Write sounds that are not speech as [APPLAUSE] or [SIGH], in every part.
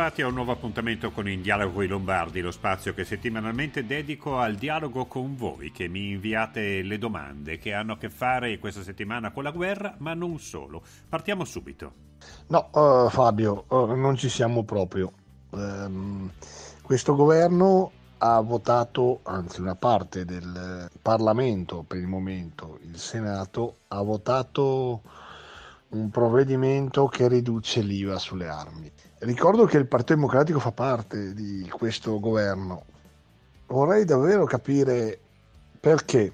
bentrovati a un nuovo appuntamento con In Dialogo con i Lombardi, lo spazio che settimanalmente dedico al dialogo con voi che mi inviate le domande che hanno a che fare questa settimana con la guerra, ma non solo. Partiamo subito. No, uh, Fabio, uh, non ci siamo proprio. Um, questo governo ha votato, anzi una parte del Parlamento per il momento, il Senato, ha votato un provvedimento che riduce l'IVA sulle armi. Ricordo che il Partito Democratico fa parte di questo governo. Vorrei davvero capire perché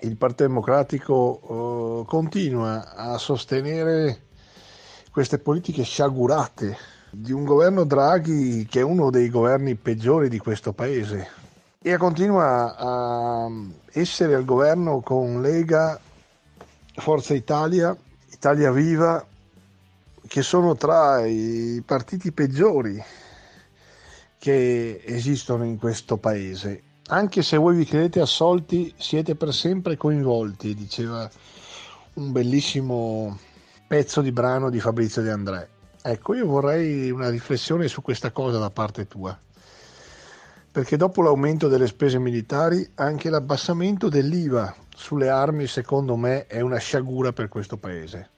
il Partito Democratico eh, continua a sostenere queste politiche sciagurate di un governo Draghi che è uno dei governi peggiori di questo paese e continua a essere al governo con Lega, Forza Italia, Italia Viva che sono tra i partiti peggiori che esistono in questo paese. Anche se voi vi credete assolti, siete per sempre coinvolti, diceva un bellissimo pezzo di brano di Fabrizio De André. Ecco, io vorrei una riflessione su questa cosa da parte tua, perché dopo l'aumento delle spese militari anche l'abbassamento dell'IVA sulle armi secondo me è una sciagura per questo Paese.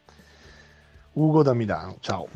Ugo da Milano. Ciao.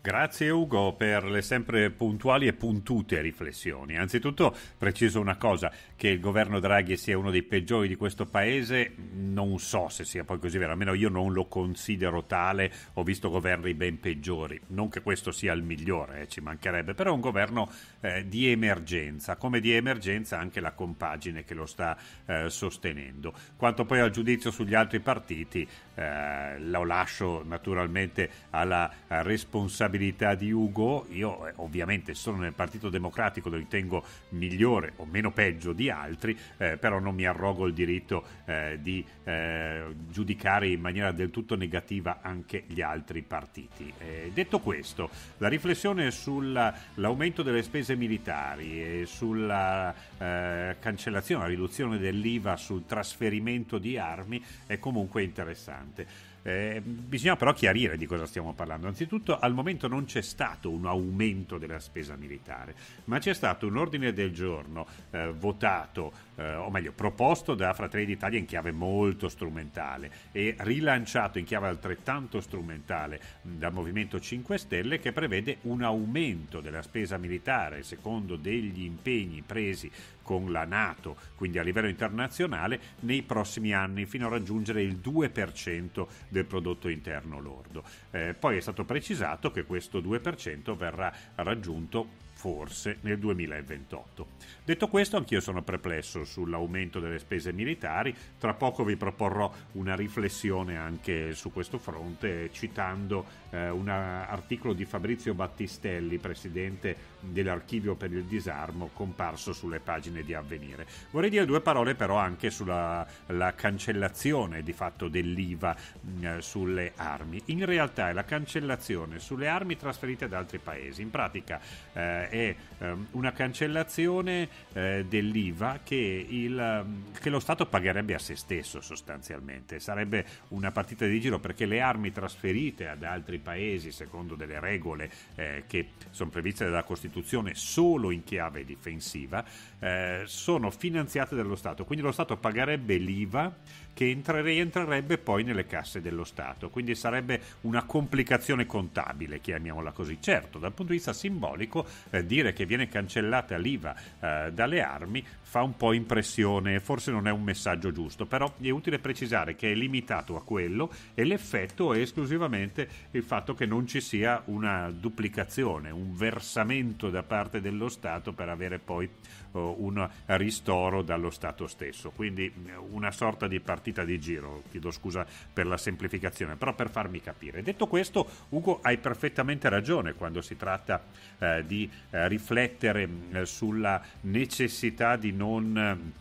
Grazie Ugo per le sempre puntuali e puntute riflessioni. Anzitutto preciso una cosa, che il governo Draghi sia uno dei peggiori di questo paese, non so se sia poi così vero, almeno io non lo considero tale, ho visto governi ben peggiori, non che questo sia il migliore, eh, ci mancherebbe, però è un governo eh, di emergenza, come di emergenza anche la compagine che lo sta eh, sostenendo. Quanto poi al giudizio sugli altri partiti, eh, lo lascio naturalmente alla responsabilità di Ugo, io eh, ovviamente sono nel Partito Democratico, lo ritengo migliore o meno peggio di altri, eh, però non mi arrogo il diritto eh, di eh, giudicare in maniera del tutto negativa anche gli altri partiti. detto questo, la riflessione sull'aumento delle spese militari e sulla eh, cancellazione, la riduzione dell'IVA sul trasferimento di armi è comunque interessante なんで Eh, bisogna però chiarire di cosa stiamo parlando. Anzitutto, al momento non c'è stato un aumento della spesa militare, ma c'è stato un ordine del giorno eh, votato, eh, o meglio, proposto da Fratelli d'Italia in chiave molto strumentale e rilanciato in chiave altrettanto strumentale dal Movimento 5 Stelle, che prevede un aumento della spesa militare secondo degli impegni presi con la Nato, quindi a livello internazionale, nei prossimi anni, fino a raggiungere il 2% del prodotto interno lordo. Eh, poi è stato precisato che questo 2% verrà raggiunto forse nel 2028. Detto questo, anch'io sono perplesso sull'aumento delle spese militari. Tra poco vi proporrò una riflessione anche su questo fronte, citando eh, un articolo di Fabrizio Battistelli, presidente dell'Archivio per il Disarmo, comparso sulle pagine di Avvenire. Vorrei dire due parole però anche sulla cancellazione di fatto dell'IVA mh, mm, sulle armi. In realtà è la cancellazione sulle armi trasferite da altri paesi. In pratica eh, è eh, una cancellazione eh, dell'IVA che, il, mm, che, lo Stato pagherebbe a se stesso sostanzialmente. Sarebbe una partita di giro perché le armi trasferite ad altri paesi secondo delle regole eh, che sono previste dalla Costituzione solo in chiave difensiva eh, sono finanziate dallo Stato. Quindi lo Stato pagherebbe l'IVA che entra- rientrerebbe poi nelle casse dello Stato. Quindi sarebbe una complicazione contabile, chiamiamola così. Certo, dal punto di vista simbolico, eh, dire che viene cancellata l'IVA eh, dalle armi fa un po' impressione, forse non è un messaggio giusto, però è utile precisare che è limitato a quello e l'effetto è esclusivamente il fatto che non ci sia una duplicazione, un versamento da parte dello Stato per avere poi oh, un ristoro dallo Stato stesso. Quindi eh, una sorta di partita partita di giro. Chiedo scusa per la semplificazione, però per farmi capire. Detto questo, Ugo, hai perfettamente ragione quando si tratta eh, di eh, riflettere eh, sulla necessità di non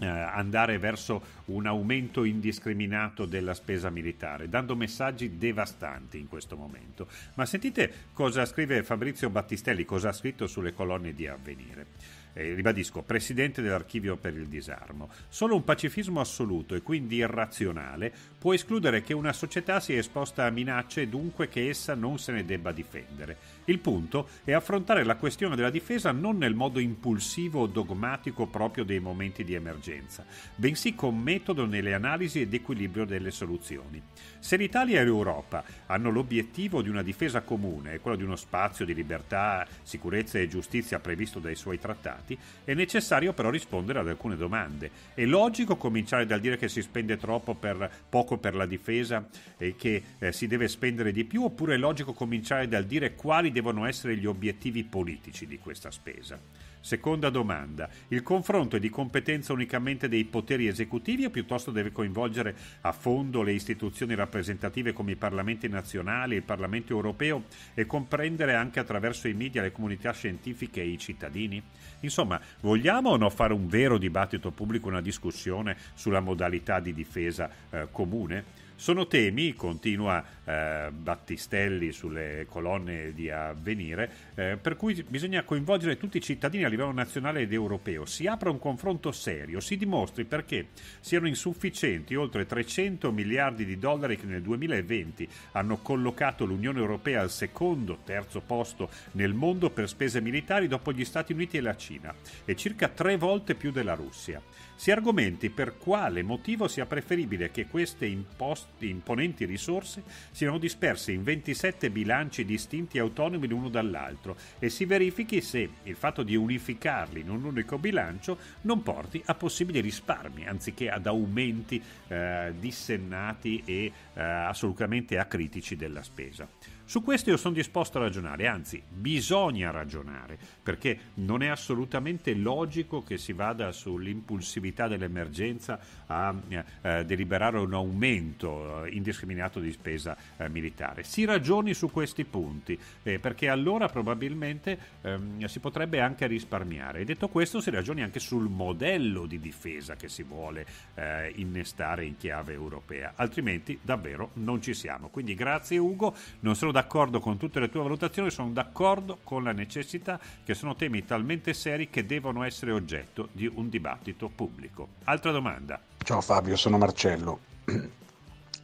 eh, andare verso un aumento indiscriminato della spesa militare, dando messaggi devastanti in questo momento. Ma sentite cosa scrive Fabrizio Battistelli, cosa ha scritto sulle colonne di avvenire eh, ribadisco, presidente dell'archivio per il disarmo. Solo un pacifismo assoluto e quindi irrazionale può escludere che una società sia esposta a minacce e dunque che essa non se ne debba difendere il punto è affrontare la questione della difesa non nel modo impulsivo o dogmatico proprio dei momenti di emergenza, bensì con metodo nelle analisi ed equilibrio delle soluzioni. Se l'Italia e l'Europa hanno l'obiettivo di una difesa comune quello di uno spazio di libertà, sicurezza e giustizia previsto dai suoi trattati, è necessario però rispondere ad alcune domande. È logico cominciare dal dire che si spende troppo per poco per la difesa e che eh, si deve spendere di più oppure è logico cominciare dal dire quali devono essere gli obiettivi politici di questa spesa? Seconda domanda, il confronto è di competenza unicamente dei poteri esecutivi o piuttosto deve coinvolgere a fondo le istituzioni rappresentative come i parlamenti nazionali, il Parlamento europeo e comprendere anche attraverso i media le comunità scientifiche e i cittadini? Insomma, vogliamo o no fare un vero dibattito pubblico, una discussione sulla modalità di difesa eh, comune? Sono temi, continua eh, Battistelli sulle colonne di avvenire, eh, per cui bisogna coinvolgere tutti i cittadini a livello nazionale ed europeo. Si apra un confronto serio, si dimostri perché siano insufficienti oltre 300 miliardi di dollari che nel 2020 hanno collocato l'Unione Europea al secondo, terzo posto nel mondo per spese militari dopo gli Stati Uniti e la Cina e circa tre volte più della Russia si argomenti per quale motivo sia preferibile che queste impost- imponenti risorse siano disperse in 27 bilanci distinti e autonomi l'uno dall'altro e si verifichi se il fatto di unificarli in un unico bilancio non porti a possibili risparmi anziché ad aumenti eh, dissennati e eh, assolutamente acritici della spesa. Su questo io sono disposto a ragionare, anzi bisogna ragionare, perché non è assolutamente logico che si vada sull'impulsività dell'emergenza a eh, eh deliberare un aumento eh, indiscriminato di spesa eh, militare. Si ragioni su questi punti, eh, perché allora probabilmente ehm, si potrebbe anche risparmiare. E detto questo si ragioni anche sul modello di difesa che si vuole eh, innestare in chiave europea, altrimenti davvero non ci siamo. Quindi grazie Ugo, non solo da d'accordo con tutte le tue valutazioni, sono d'accordo con la necessità che sono temi talmente seri che devono essere oggetto di un dibattito pubblico. Altra domanda. Ciao Fabio, sono Marcello. [CLEARS THROAT]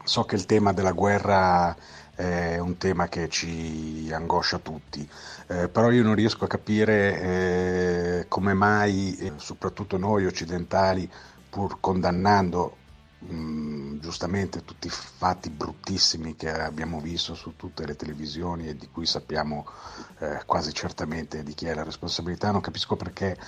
So che il tema della guerra è un tema che ci angoscia tutti, eh, però io non riesco a capire eh, come mai, eh, soprattutto noi occidentali, pur condannando Mm, giustamente tutti i fatti bruttissimi che abbiamo visto su tutte le televisioni e di cui sappiamo eh, quasi certamente di chi è la responsabilità, non capisco perché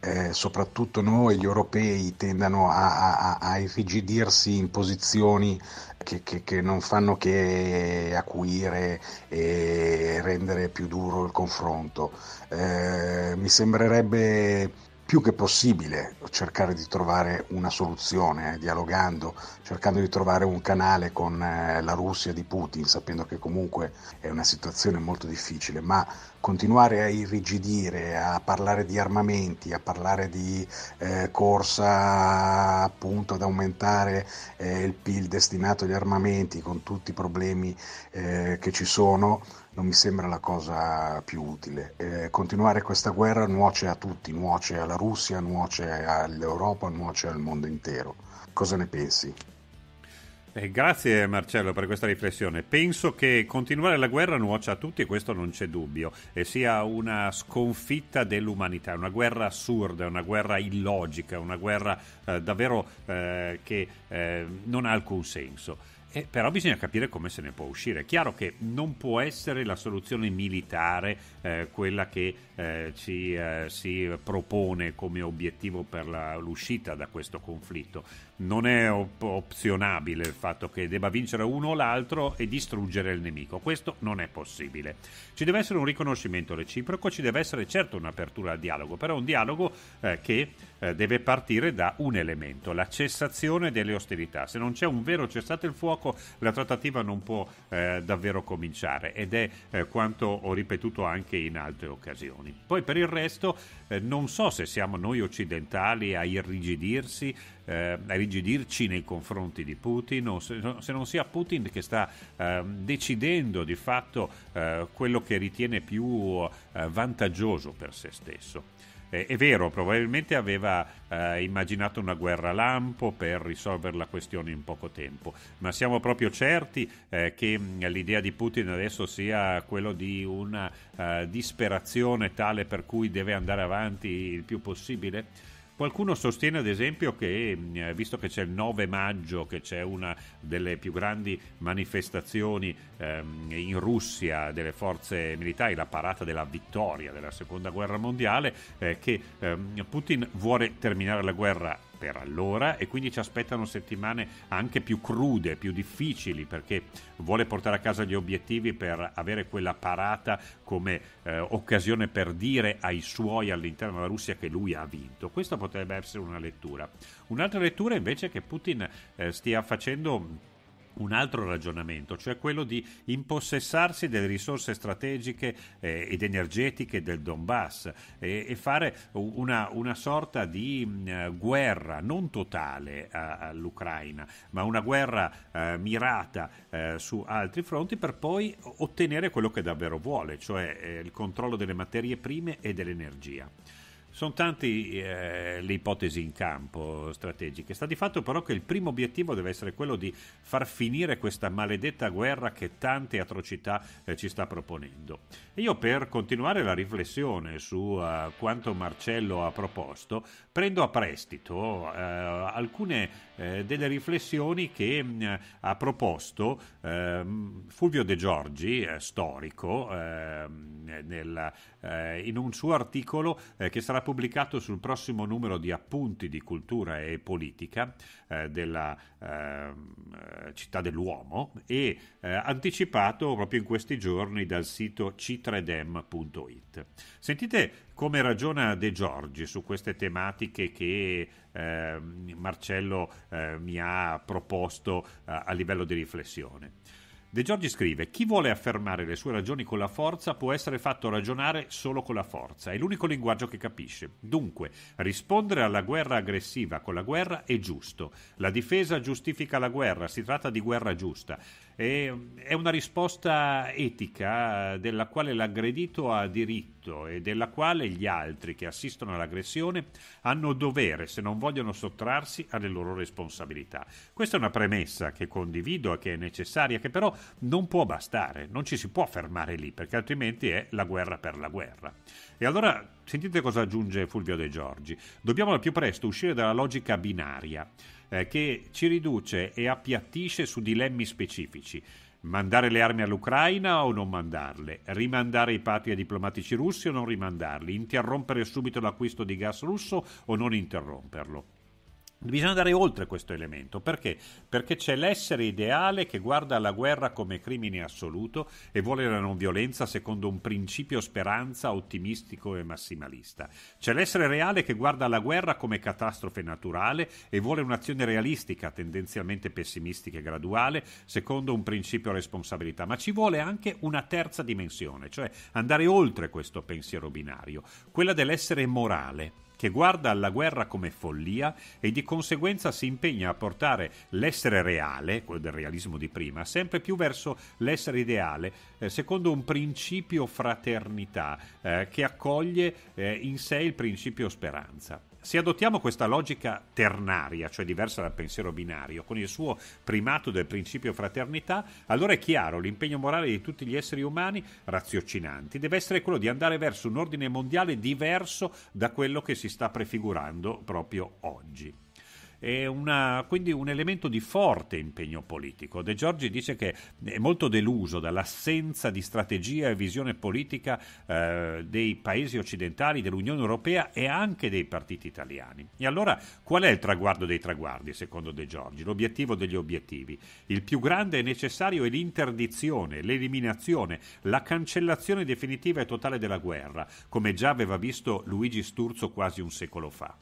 eh, soprattutto noi gli europei tendano a, a, a irrigidirsi in posizioni che, che, che, non fanno che acuire e rendere più duro il confronto. Eh, mi sembrerebbe più che possibile cercare di trovare una soluzione, eh, dialogando, cercando di trovare un canale con eh, la Russia di Putin, sapendo che comunque è una situazione molto difficile, ma continuare a irrigidire, a parlare di armamenti, a parlare di eh, corsa appunto ad aumentare eh, il PIL destinato agli armamenti con tutti i problemi eh, che ci sono, non mi sembra la cosa più utile. Eh, continuare questa guerra nuoce a tutti, nuoce alla Russia, nuoce all'Europa, nuoce al mondo intero. Cosa ne pensi? Eh, grazie Marcello per questa riflessione. Penso che continuare la guerra nuoce a tutti, questo non c'è dubbio, e eh, sia una sconfitta dell'umanità, una guerra assurda, una guerra illogica, una guerra eh, davvero eh, che eh, non ha alcun senso. Eh, però bisogna capire come se ne può uscire. È chiaro che non può essere la soluzione militare eh, quella che eh, ci, eh, si propone come obiettivo per la, l'uscita da questo conflitto. Non è op- opzionabile il fatto che debba vincere uno o l'altro e distruggere il nemico, questo non è possibile. Ci deve essere un riconoscimento reciproco, ci deve essere certo un'apertura al dialogo, però un dialogo eh, che eh, deve partire da un elemento, la cessazione delle ostilità. Se non c'è un vero cessate il fuoco, la trattativa non può eh, davvero cominciare ed è quanto ho ripetuto anche in altre occasioni. Poi per il resto eh, non so se siamo noi occidentali a irrigidirsi, eh, a rigidirci nei confronti di Putin o se, se non sia Putin che sta eh, decidendo di fatto eh, quello che ritiene più eh, vantaggioso per se stesso eh, è vero, probabilmente aveva eh, immaginato una guerra lampo per risolvere la questione in poco tempo, ma siamo proprio certi eh, che mm, l'idea di Putin adesso sia quella di una eh, disperazione tale per cui deve andare avanti il più possibile? Qualcuno sostiene ad esempio che, eh, visto che c'è il 9 maggio, che c'è una delle più grandi manifestazioni ehm, in Russia delle forze militari, la parata della vittoria della seconda guerra mondiale, eh, che ehm, Putin vuole terminare la guerra per allora e quindi ci aspettano settimane anche più crude, più difficili perché vuole portare a casa gli obiettivi per avere quella parata come eh, occasione per dire ai suoi all'interno della Russia che lui ha vinto. Questa potrebbe essere una lettura. Un'altra lettura invece è che Putin eh, stia facendo un altro ragionamento, cioè quello di impossessarsi delle risorse strategiche eh, ed energetiche del Donbass eh, e fare una, una sorta di mh, mm, guerra non totale a, all'Ucraina, ma una guerra eh, mirata eh, su altri fronti per poi ottenere quello che davvero vuole, cioè eh, il controllo delle materie prime e dell'energia. Sono tante eh, le ipotesi in campo strategiche. Sta di fatto però che il primo obiettivo deve essere quello di far finire questa maledetta guerra che tante atrocità eh, ci sta proponendo. E io per continuare la riflessione su eh, quanto Marcello ha proposto, prendo a prestito eh, alcune eh, delle riflessioni che mh, mm, ha proposto ehm, Fulvio De Giorgi, eh, storico, ehm, nel eh, in un suo articolo eh, che sarà pubblicato sul prossimo numero di appunti di cultura e politica eh, della ehm, eh, città dell'uomo e eh, anticipato proprio in questi giorni dal sito c3dem.it. Sentite come ragiona De Giorgi su queste tematiche che ehm, Marcello eh, mi ha proposto a livello di riflessione. De Giorgi scrive: Chi vuole affermare le sue ragioni con la forza può essere fatto ragionare solo con la forza, è l'unico linguaggio che capisce. Dunque, rispondere alla guerra aggressiva con la guerra è giusto. La difesa giustifica la guerra, si tratta di guerra giusta. Ehm, è una risposta etica eh, della quale l'aggredito ha diritto e della quale gli altri che assistono all'aggressione hanno dovere se non vogliono sottrarsi alle loro responsabilità. Questa è una premessa che condivido e che è necessaria, che però non può bastare, non ci si può fermare lì perché altrimenti è la guerra per la guerra. E allora sentite cosa aggiunge Fulvio De Giorgi. Dobbiamo al più presto uscire dalla logica binaria eh, che ci riduce e appiattisce su dilemmi specifici. Mandare le armi all'Ucraina o non mandarle? Rimandare i patria diplomatici russi o non rimandarli? Interrompere subito l'acquisto di gas russo o non interromperlo? Bisogna andare oltre questo elemento perché? Perché c'è l'essere ideale che guarda la guerra come crimine assoluto e vuole la non violenza secondo un principio speranza ottimistico e massimalista. C'è l'essere reale che guarda la guerra come catastrofe naturale e vuole un'azione realistica, tendenzialmente pessimistica e graduale, secondo un principio responsabilità. Ma ci vuole anche una terza dimensione, cioè andare oltre questo pensiero binario, quella dell'essere morale che guarda alla guerra come follia e di conseguenza si impegna a portare l'essere reale, quello del realismo di prima, sempre più verso l'essere ideale, eh, secondo un principio fraternità eh, che accoglie eh, in sé il principio speranza se adottiamo questa logica ternaria, cioè diversa dal pensiero binario, con il suo primato del principio fraternità, allora è chiaro l'impegno morale di tutti gli esseri umani raziocinanti deve essere quello di andare verso un ordine mondiale diverso da quello che si sta prefigurando proprio oggi una, quindi un elemento di forte impegno politico. De Giorgi dice che è molto deluso dall'assenza di strategia e visione politica eh, dei paesi occidentali, dell'Unione Europea e anche dei partiti italiani. E allora qual è il traguardo dei traguardi, secondo De Giorgi? L'obiettivo degli obiettivi. Il più grande e necessario è l'interdizione, l'eliminazione, la cancellazione definitiva e totale della guerra, come già aveva visto Luigi Sturzo quasi un secolo fa.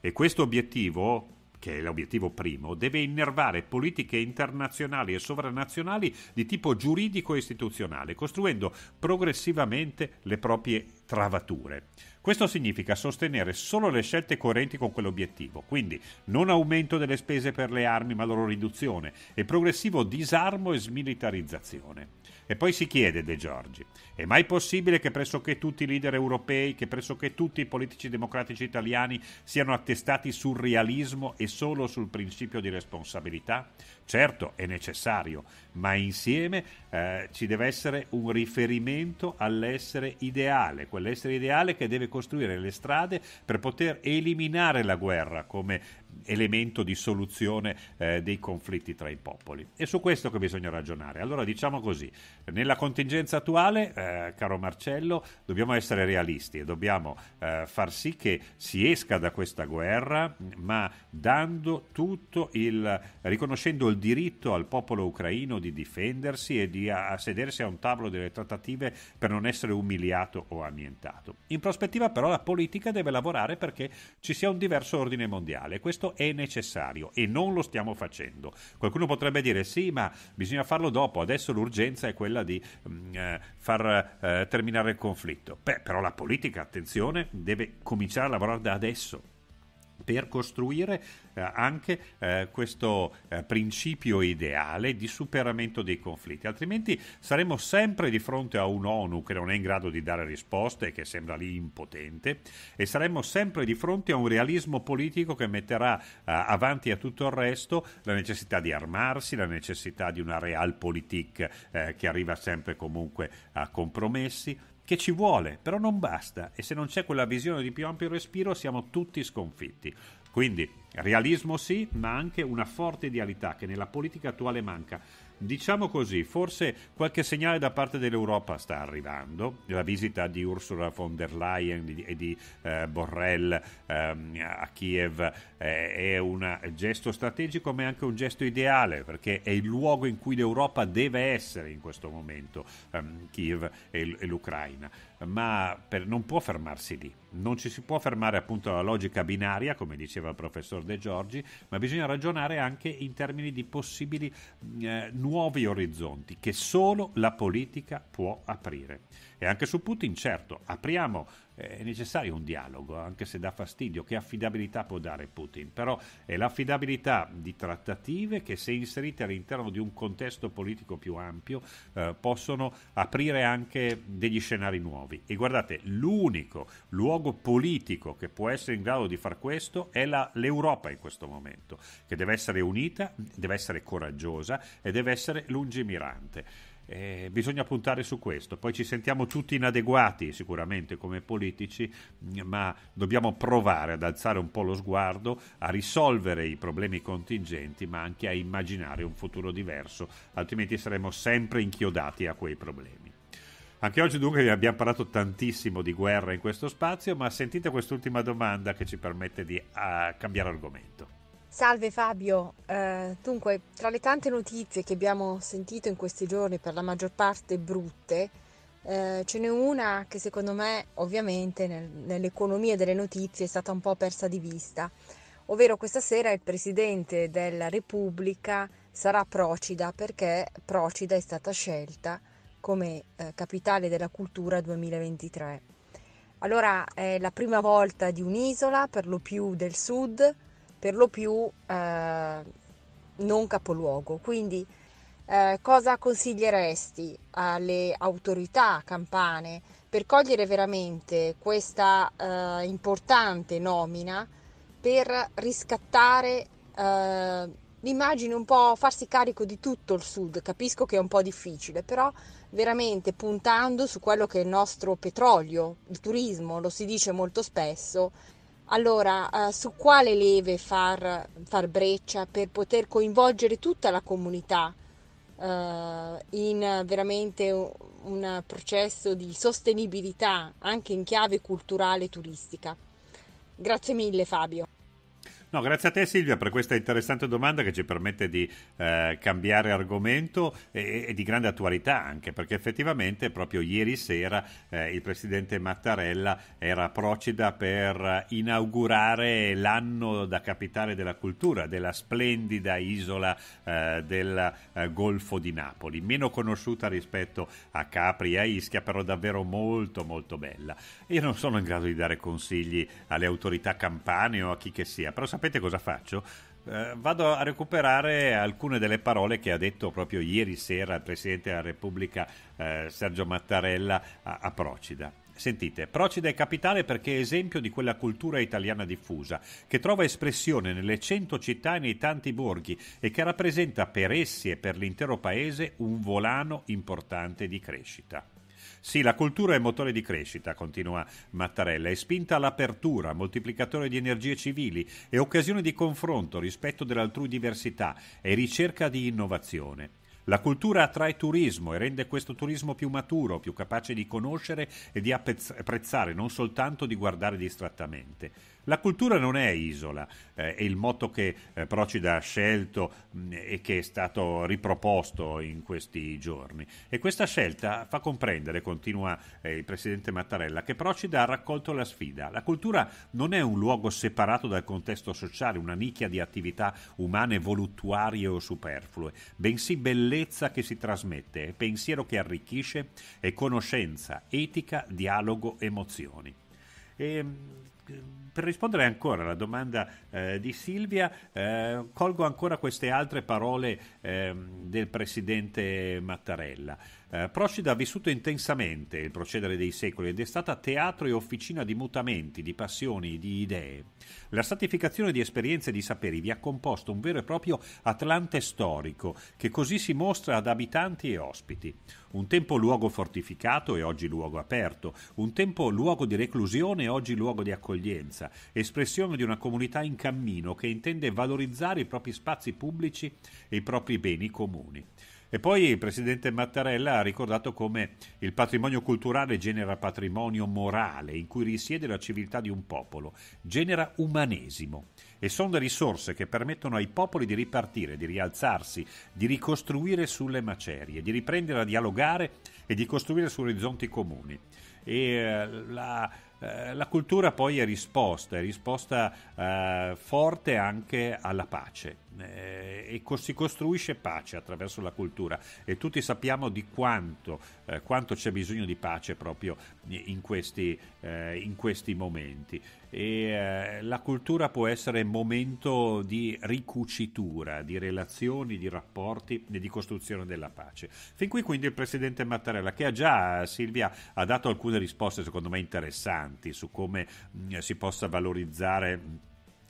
E questo obiettivo, che è l'obiettivo primo, deve innervare politiche internazionali e sovranazionali di tipo giuridico e istituzionale, costruendo progressivamente le proprie travature. Questo significa sostenere solo le scelte coerenti con quell'obiettivo, quindi non aumento delle spese per le armi ma loro riduzione e progressivo disarmo e smilitarizzazione. E poi si chiede De Giorgi, è mai possibile che pressoché tutti i leader europei, che pressoché tutti i politici democratici italiani siano attestati sul realismo e solo sul principio di responsabilità? Certo, è necessario, ma insieme eh, ci deve essere un riferimento all'essere ideale, quell'essere ideale che deve costruire le strade per poter eliminare la guerra, come elemento di soluzione eh, dei conflitti tra i popoli. È su questo che bisogna ragionare. Allora diciamo così, nella contingenza attuale, eh, caro Marcello, dobbiamo essere realisti e dobbiamo eh, far sì che si esca da questa guerra, ma dando tutto il riconoscendo il diritto al popolo ucraino di difendersi e di sedersi a un tavolo delle trattative per non essere umiliato o annientato. In prospettiva però la politica deve lavorare perché ci sia un diverso ordine mondiale. Questo questo è necessario e non lo stiamo facendo. Qualcuno potrebbe dire sì, ma bisogna farlo dopo, adesso l'urgenza è quella di mh, mm, eh, far eh, terminare il conflitto. Beh, però la politica, attenzione, deve cominciare a lavorare da adesso per costruire eh, anche eh, questo eh, principio ideale di superamento dei conflitti, altrimenti saremo sempre di fronte a un'ONU che non è in grado di dare risposte, e che sembra lì impotente, e saremo sempre di fronte a un realismo politico che metterà eh, avanti a tutto il resto la necessità di armarsi, la necessità di una realpolitik eh, che arriva sempre comunque a compromessi che ci vuole, però non basta e se non c'è quella visione di più ampio respiro siamo tutti sconfitti. Quindi realismo sì, ma anche una forte idealità che nella politica attuale manca Diciamo così, forse qualche segnale da parte dell'Europa sta arrivando, la visita di Ursula von der Leyen e di eh, Borrell ehm, a Kiev eh, è un gesto strategico ma è anche un gesto ideale perché è il luogo in cui l'Europa deve essere in questo momento, ehm, Kiev e, l- e l'Ucraina ma per, non può fermarsi lì. Non ci si può fermare appunto alla logica binaria, come diceva il professor De Giorgi, ma bisogna ragionare anche in termini di possibili eh, nuovi orizzonti che solo la politica può aprire. E anche su Putin, certo, apriamo è necessario un dialogo, anche se dà fastidio, che affidabilità può dare Putin, però è l'affidabilità di trattative che se inserite all'interno di un contesto politico più ampio eh, possono aprire anche degli scenari nuovi. E guardate, l'unico luogo politico che può essere in grado di far questo è la, l'Europa in questo momento, che deve essere unita, deve essere coraggiosa e deve essere lungimirante. Eh, bisogna puntare su questo. Poi ci sentiamo tutti inadeguati sicuramente come politici, ma dobbiamo provare ad alzare un po' lo sguardo, a risolvere i problemi contingenti, ma anche a immaginare un futuro diverso, altrimenti saremo sempre inchiodati a quei problemi. Anche oggi dunque abbiamo parlato tantissimo di guerra in questo spazio, ma sentite quest'ultima domanda che ci permette di uh, cambiare argomento. Salve Fabio, eh, dunque tra le tante notizie che abbiamo sentito in questi giorni, per la maggior parte brutte, eh, ce n'è una che secondo me ovviamente nel, nell'economia delle notizie è stata un po' persa di vista, ovvero questa sera il Presidente della Repubblica sarà Procida perché Procida è stata scelta come eh, capitale della cultura 2023. Allora è la prima volta di un'isola, per lo più del sud, per lo più eh, non capoluogo. Quindi eh, cosa consiglieresti alle autorità campane per cogliere veramente questa eh, importante nomina per riscattare eh, l'immagine un po', farsi carico di tutto il sud? Capisco che è un po' difficile, però veramente puntando su quello che è il nostro petrolio, il turismo, lo si dice molto spesso allora, eh, su quale leve far, far, breccia per poter coinvolgere tutta la comunità eh, in veramente un processo di sostenibilità anche in chiave culturale e turistica? Grazie mille Fabio. No, grazie a te Silvia per questa interessante domanda che ci permette di eh, cambiare argomento e, e, di grande attualità anche perché effettivamente proprio ieri sera eh, il presidente Mattarella era a Procida per inaugurare l'anno da capitale della cultura della splendida isola eh, del eh, Golfo di Napoli, meno conosciuta rispetto a Capri e a Ischia, però davvero molto molto bella. Io non sono in grado di dare consigli alle autorità campane o a chi che sia, però sapete sapete cosa faccio? Eh, vado a recuperare alcune delle parole che ha detto proprio ieri sera il Presidente della Repubblica eh, Sergio Mattarella a, a Procida. Sentite, Procida è capitale perché è esempio di quella cultura italiana diffusa, che trova espressione nelle cento città e nei tanti borghi e che rappresenta per essi e per l'intero paese un volano importante di crescita. Sì, la cultura è motore di crescita, continua Mattarella, è spinta all'apertura, moltiplicatore di energie civili, è occasione di confronto, rispetto dell'altrui diversità, e ricerca di innovazione. La cultura attrae turismo e rende questo turismo più maturo, più capace di conoscere e di apprezzare, non soltanto di guardare distrattamente. La cultura non è isola, eh, è il motto che eh, Procida ha scelto mh, mm, e che è stato riproposto in questi giorni. E questa scelta fa comprendere, continua eh, il Presidente Mattarella, che Procida ha raccolto la sfida. La cultura non è un luogo separato dal contesto sociale, una nicchia di attività umane voluttuarie o superflue, bensì bellezza che si trasmette, pensiero che arricchisce e conoscenza, etica, dialogo, emozioni. E, ehm, ehm, per rispondere ancora alla domanda eh, di Silvia, eh, colgo ancora queste altre parole eh, del presidente Mattarella. Eh, Procida ha vissuto intensamente il procedere dei secoli ed è stata teatro e officina di mutamenti, di passioni, di idee. La stratificazione di esperienze e di saperi vi ha composto un vero e proprio Atlante storico, che così si mostra ad abitanti e ospiti. Un tempo luogo fortificato e oggi luogo aperto, un tempo luogo di reclusione e oggi luogo di accoglienza, espressione di una comunità in cammino che intende valorizzare i propri spazi pubblici e i propri beni comuni. E poi il presidente Mattarella ha ricordato come il patrimonio culturale genera patrimonio morale in cui risiede la civiltà di un popolo, genera umanesimo e sono risorse che permettono ai popoli di ripartire, di rialzarsi, di ricostruire sulle macerie, di riprendere a dialogare e di costruire su orizzonti comuni. E eh, la, eh, la cultura poi è risposta, è risposta eh, forte anche alla pace eh, e co- si costruisce pace attraverso la cultura e tutti sappiamo di quanto, eh, quanto c'è bisogno di pace proprio in questi, eh, in questi momenti. E, eh, la cultura può essere momento di ricucitura, di relazioni, di rapporti e di costruzione della pace. Fin qui quindi il Presidente Mattarella che ha già, Silvia, ha dato alcune risposte secondo me interessanti su come mh, mm, si possa valorizzare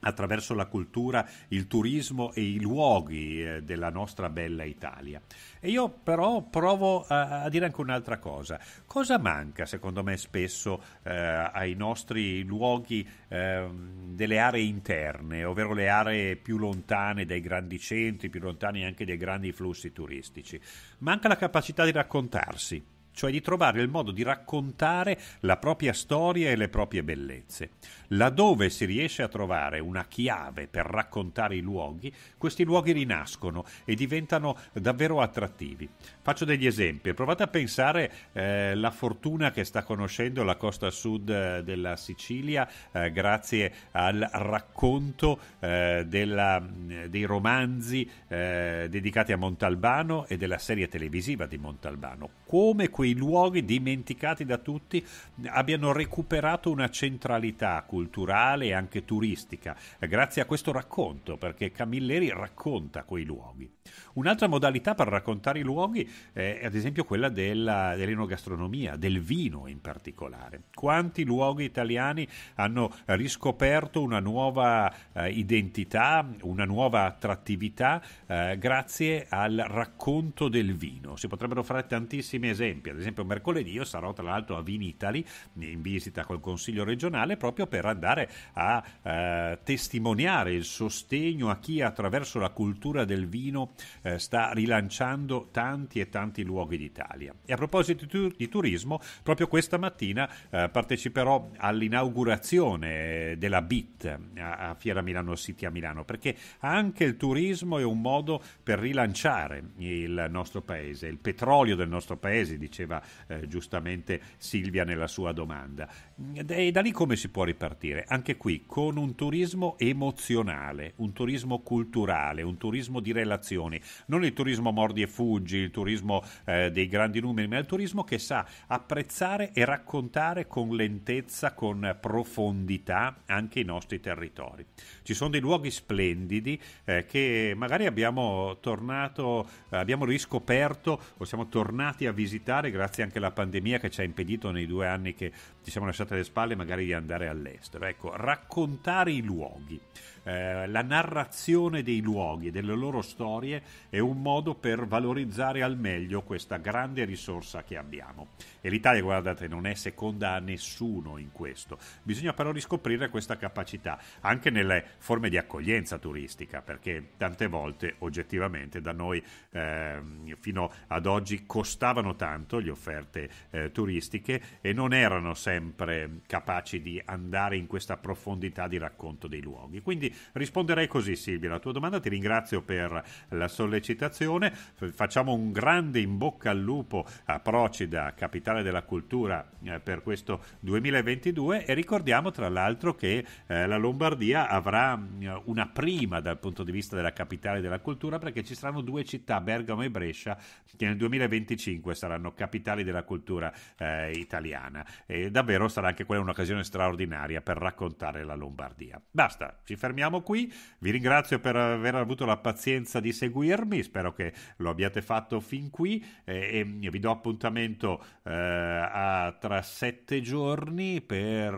attraverso la cultura, il turismo e i luoghi eh, della nostra bella Italia. E io però provo a, a dire anche un'altra cosa. Cosa manca, secondo me, spesso eh, ai nostri luoghi eh, delle aree interne, ovvero le aree più lontane dai grandi centri, più lontane anche dai grandi flussi turistici? Manca la capacità di raccontarsi cioè di trovare il modo di raccontare la propria storia e le proprie bellezze. Laddove si riesce a trovare una chiave per raccontare i luoghi, questi luoghi rinascono e diventano davvero attrattivi. Faccio degli esempi, provate a pensare eh, fortuna che sta conoscendo la costa sud eh, della Sicilia eh, grazie al racconto eh, della, mm, dei romanzi eh, dedicati a Montalbano e della serie televisiva di Montalbano come quei luoghi dimenticati da tutti abbiano recuperato una centralità culturale e anche turistica, grazie a questo racconto, perché Camilleri racconta quei luoghi. Un'altra modalità per raccontare i luoghi è ad esempio quella della, dell'enogastronomia, del vino in particolare. Quanti luoghi italiani hanno riscoperto una nuova eh, identità, una nuova attrattività eh, grazie al racconto del vino? Si potrebbero fare tantissimi tantissimi esempi. Ad esempio, mercoledì io sarò tra l'altro a Vinitali in visita col Consiglio regionale proprio per andare a eh, testimoniare il sostegno a chi attraverso la cultura del vino eh, sta rilanciando tanti e tanti luoghi d'Italia. E a proposito di turismo, proprio questa mattina eh, parteciperò all'inaugurazione della BIT a, a Fiera Milano City a Milano perché anche il turismo è un modo per rilanciare il nostro paese, il petrolio del nostro paese paesi, diceva eh, giustamente Silvia nella sua domanda. Mm, e da lì come si può ripartire? Anche qui con un turismo emozionale, un turismo culturale, un turismo di relazioni, non il turismo mordi e fuggi, il turismo eh, dei grandi numeri, ma il turismo che sa apprezzare e raccontare con lentezza, con profondità anche i nostri territori. Ci sono dei luoghi splendidi eh, che magari abbiamo tornato, abbiamo riscoperto o siamo tornati a visitare visitare grazie anche alla pandemia che ci ha impedito nei due anni che ci siamo lasciati alle spalle magari di andare all'estero. Ecco, raccontare i luoghi. Eh, la narrazione dei luoghi, delle loro storie, è un modo per valorizzare al meglio questa grande risorsa che abbiamo. E l'Italia, guardate, non è seconda a nessuno in questo. Bisogna però riscoprire questa capacità anche nelle forme di accoglienza turistica, perché tante volte oggettivamente da noi eh, fino ad oggi costavano tanto le offerte eh, turistiche e non erano sempre capaci di andare in questa profondità di racconto dei luoghi. Quindi risponderei così Silvia, la tua domanda ti ringrazio per la sollecitazione, facciamo un grande in bocca al lupo a Procida, capitale della cultura eh, per questo 2022 e ricordiamo tra l'altro che eh, la Lombardia avrà mm, una prima dal punto di vista della capitale della cultura perché ci saranno due città, Bergamo e Brescia, che nel 2025 saranno capitali della cultura eh, italiana e davvero sarà anche quella un'occasione straordinaria per raccontare la Lombardia. Basta, ci fermiamo fermiamo qui. Vi ringrazio per aver avuto la pazienza di seguirmi, spero che lo abbiate fatto fin qui eh, e vi do appuntamento eh, a, tra sette giorni per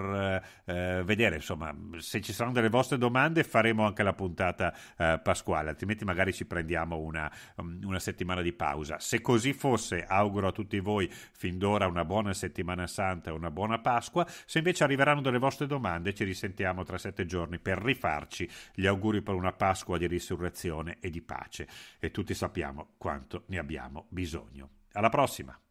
eh, vedere insomma se ci saranno delle vostre domande faremo anche la puntata eh, pasquale, altrimenti magari ci prendiamo una, mm, una settimana di pausa. Se così fosse auguro a tutti voi fin d'ora una buona settimana santa e una buona Pasqua, se invece arriveranno delle vostre domande ci risentiamo tra sette giorni per rifarci farci gli auguri per una Pasqua di risurrezione e di pace e tutti sappiamo quanto ne abbiamo bisogno. Alla prossima!